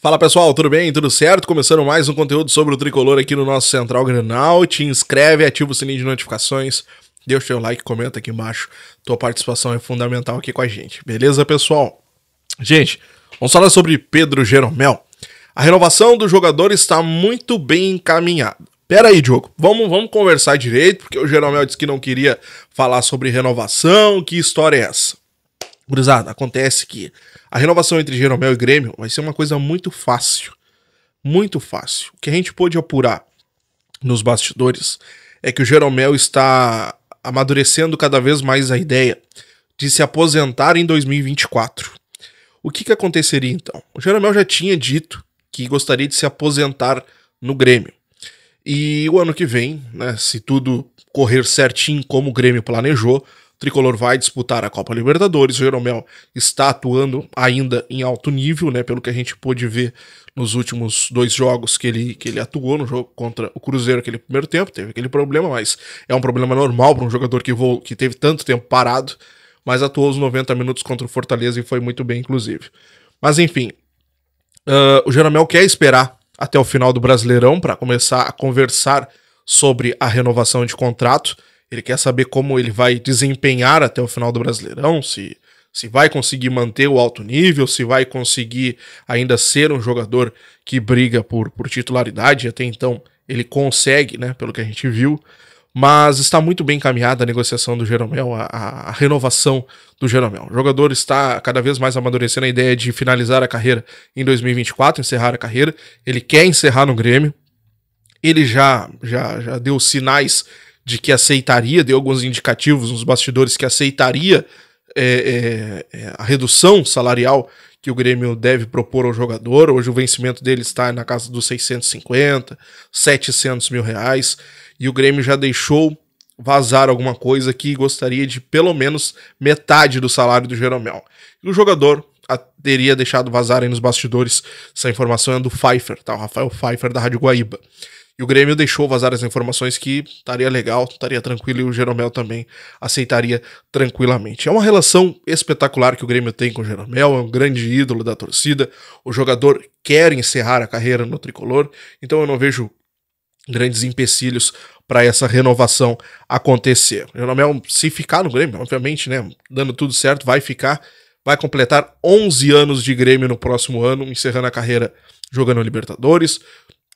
Fala pessoal, tudo bem? Tudo certo? Começando mais um conteúdo sobre o tricolor aqui no nosso Central Grenal. Te inscreve, ativa o sininho de notificações, deixa o seu like, comenta aqui embaixo. Tua participação é fundamental aqui com a gente, beleza pessoal? Gente, vamos falar sobre Pedro Jeromel. A renovação do jogador está muito bem encaminhada. Pera aí, Diogo, vamos, vamos conversar direito, porque o Jeromel disse que não queria falar sobre renovação, que história é essa? Gurizada, acontece que a renovação entre Jeromel e Grêmio vai ser uma coisa muito fácil. Muito fácil. O que a gente pôde apurar nos bastidores é que o Jeromel está amadurecendo cada vez mais a ideia de se aposentar em 2024. O que, que aconteceria então? O Jeromel já tinha dito que gostaria de se aposentar no Grêmio. E o ano que vem, né, se tudo correr certinho como o Grêmio planejou, tricolor vai disputar a Copa Libertadores. O Jeromel está atuando ainda em alto nível, né? Pelo que a gente pôde ver nos últimos dois jogos que ele, que ele atuou no jogo contra o Cruzeiro, aquele primeiro tempo, teve aquele problema, mas é um problema normal para um jogador que, voou, que teve tanto tempo parado, mas atuou os 90 minutos contra o Fortaleza e foi muito bem, inclusive. Mas enfim, uh, o Jeromel quer esperar até o final do Brasileirão para começar a conversar sobre a renovação de contrato ele quer saber como ele vai desempenhar até o final do Brasileirão, se se vai conseguir manter o alto nível, se vai conseguir ainda ser um jogador que briga por, por titularidade, até então ele consegue, né, pelo que a gente viu, mas está muito bem encaminhada a negociação do Jeromel, a, a, renovação do Jeromel. O jogador está cada vez mais amadurecendo a ideia de finalizar a carreira em 2024, encerrar a carreira, ele quer encerrar no Grêmio, ele já, já, já deu sinais de que aceitaria, deu alguns indicativos nos bastidores que aceitaria é, é, é, a redução salarial que o Grêmio deve propor ao jogador. Hoje o vencimento dele está na casa dos 650, 700 mil reais. E o Grêmio já deixou vazar alguma coisa que gostaria de pelo menos metade do salário do Jeromel. E o jogador teria deixado vazar aí nos bastidores. Essa informação é do Pfeiffer, tá? O Rafael Pfeiffer da Rádio Guaíba. E o Grêmio deixou vazar as informações que estaria legal, estaria tranquilo e o Jeromel também aceitaria tranquilamente. É uma relação espetacular que o Grêmio tem com o Jeromel, é um grande ídolo da torcida. O jogador quer encerrar a carreira no tricolor, então eu não vejo grandes empecilhos para essa renovação acontecer. O Jeromel, se ficar no Grêmio, obviamente, né, dando tudo certo, vai ficar, vai completar 11 anos de Grêmio no próximo ano, encerrando a carreira jogando Libertadores,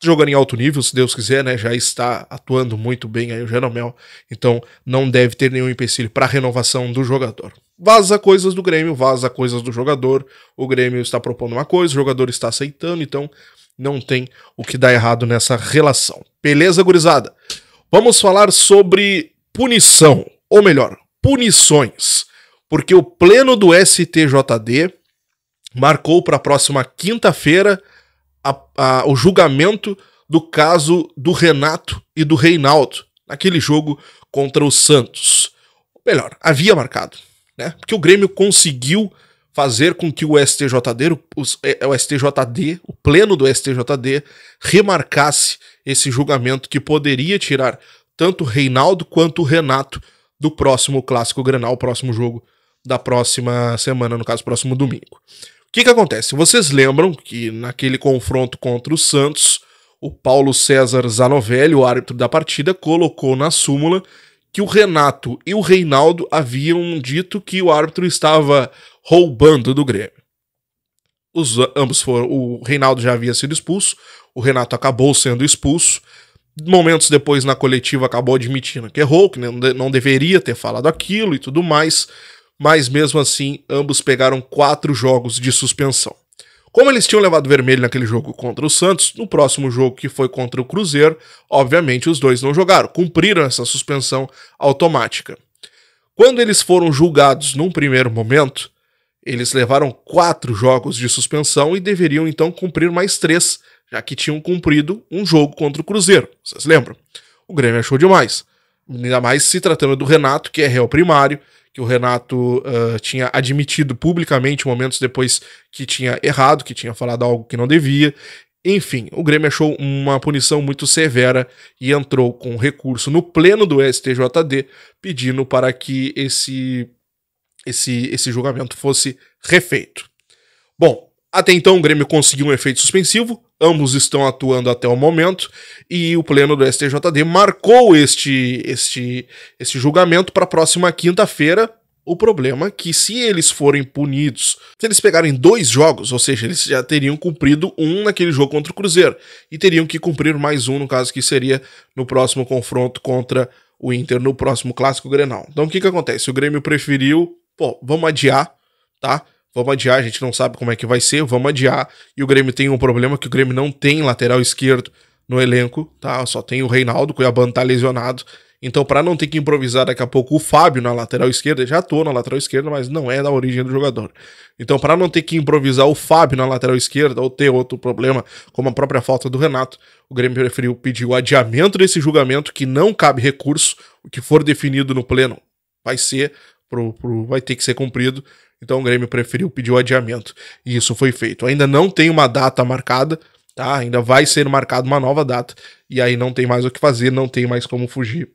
jogando em alto nível, se Deus quiser, né? Já está atuando muito bem aí o Jeromel, então não deve ter nenhum empecilho para a renovação do jogador. Vaza coisas do Grêmio, vaza coisas do jogador. O Grêmio está propondo uma coisa, o jogador está aceitando, então não tem o que dá errado nessa relação. Beleza, gurizada? Vamos falar sobre punição, ou melhor, punições, porque o pleno do STJD marcou para a próxima quinta-feira a, a, o julgamento do caso do Renato e do Reinaldo, naquele jogo contra o Santos. Melhor, havia marcado, né? Porque o Grêmio conseguiu fazer com que o STJD, o STJD, é, é, o pleno do STJD, remarcasse esse julgamento que poderia tirar tanto Reinaldo quanto o Renato do próximo clássico Grenal, o próximo jogo da próxima semana, no caso, próximo domingo que, que acontece? Vocês lembram que naquele confronto contra o Santos, o Paulo César Zanovelli, o árbitro da partida, colocou na súmula que o Renato e o Reinaldo haviam dito que o árbitro estava roubando do Grêmio. Os ambos foram, o Reinaldo já havia sido expulso, o Renato acabou sendo expulso. Momentos depois na coletiva acabou admitindo que errou, que não deveria ter falado aquilo e tudo mais mas mesmo assim ambos pegaram quatro jogos de suspensão. Como eles tinham levado vermelho naquele jogo contra o Santos, no próximo jogo que foi contra o Cruzeiro, obviamente os dois não jogaram, cumpriram essa suspensão automática. Quando eles foram julgados num primeiro momento, eles levaram quatro jogos de suspensão e deveriam então cumprir mais três, já que tinham cumprido um jogo contra o Cruzeiro. Vocês lembram? O Grêmio achou demais. Ainda mais se tratando do Renato, que é réu primário, que o Renato uh, tinha admitido publicamente momentos depois que tinha errado, que tinha falado algo que não devia. Enfim, o Grêmio achou uma punição muito severa e entrou com recurso no pleno do STJD, pedindo para que esse, esse, esse julgamento fosse refeito. Bom, até então o Grêmio conseguiu um efeito suspensivo, ambos estão atuando até o momento, e o pleno do STJD marcou este, este, este julgamento para a próxima quinta-feira. O problema é que, se eles forem punidos, se eles pegarem dois jogos, ou seja, eles já teriam cumprido um naquele jogo contra o Cruzeiro, e teriam que cumprir mais um, no caso que seria no próximo confronto contra o Inter no próximo clássico Grenal. Então o que, que acontece? O Grêmio preferiu, pô, vamos adiar, tá? Vamos adiar, a gente não sabe como é que vai ser, vamos adiar. E o Grêmio tem um problema que o Grêmio não tem lateral esquerdo no elenco, tá? Só tem o Reinaldo, o Cuiabano tá lesionado. Então, para não ter que improvisar daqui a pouco o Fábio na lateral esquerda, já tô na lateral esquerda, mas não é da origem do jogador. Então, para não ter que improvisar o Fábio na lateral esquerda ou ter outro problema, como a própria falta do Renato, o Grêmio preferiu pedir o adiamento desse julgamento, que não cabe recurso, o que for definido no pleno vai ser, pro, pro vai ter que ser cumprido. Então o Grêmio preferiu pedir o adiamento e isso foi feito. Ainda não tem uma data marcada, tá? Ainda vai ser marcada uma nova data e aí não tem mais o que fazer, não tem mais como fugir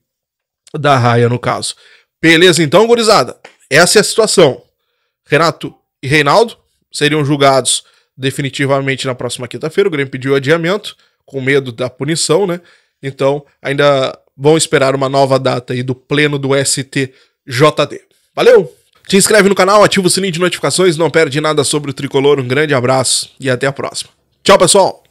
da raia no caso. Beleza, então, gurizada. Essa é a situação. Renato e Reinaldo seriam julgados definitivamente na próxima quinta-feira. O Grêmio pediu adiamento com medo da punição, né? Então, ainda vão esperar uma nova data aí do pleno do STJD. Valeu! Se inscreve no canal, ativa o sininho de notificações, não perde nada sobre o tricolor. Um grande abraço e até a próxima. Tchau, pessoal!